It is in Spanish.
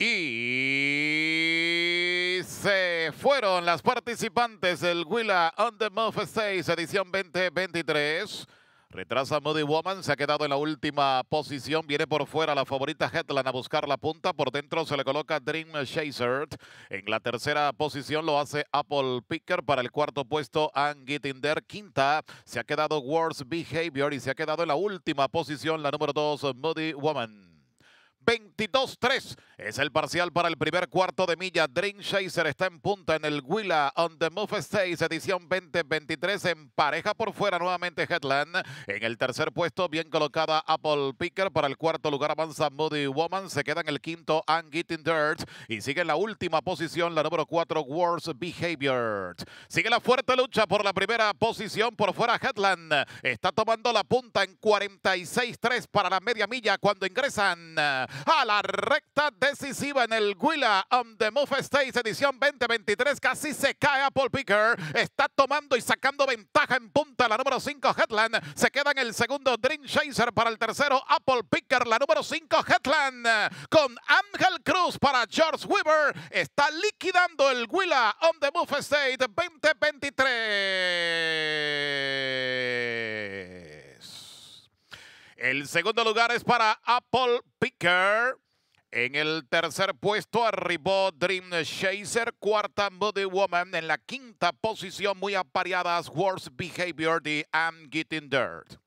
Y se fueron las participantes del Willa on the Move 6, edición 2023. Retrasa Moody Woman, se ha quedado en la última posición. Viene por fuera la favorita Headland a buscar la punta. Por dentro se le coloca Dream Chaser. En la tercera posición lo hace Apple Picker. Para el cuarto puesto, Ann Gittinder. Quinta, se ha quedado Worst Behavior y se ha quedado en la última posición la número dos, Moody Woman. 22-3 es el parcial para el primer cuarto de milla. Dream Chaser está en punta en el Willa on the Move 6, edición 2023. En pareja por fuera nuevamente Headland. En el tercer puesto, bien colocada Apple Picker. Para el cuarto lugar avanza Moody Woman. Se queda en el quinto and Getting Dirt. Y sigue en la última posición la número 4, Worst Behavior. Sigue la fuerte lucha por la primera posición. Por fuera Headland está tomando la punta en 46-3 para la media milla cuando ingresan a la recta decisiva en el Willa on um, the Move Stage edición 2023. Casi se cae Apple Picker. Está tomando y sacando ventaja en punta la número 5 Headland. Se queda en el segundo Dream Chaser para el tercero Apple Picker. La número 5 Headland con Ángel Cruz para George Weaver. Está liquidando el Willa on um, the Move State 2023. El segundo lugar es para Apple Picker. En el tercer puesto arribó Dream Chaser, cuarta Body Woman. En la quinta posición, muy apareadas, Worst Behavior de I'm Getting Dirt.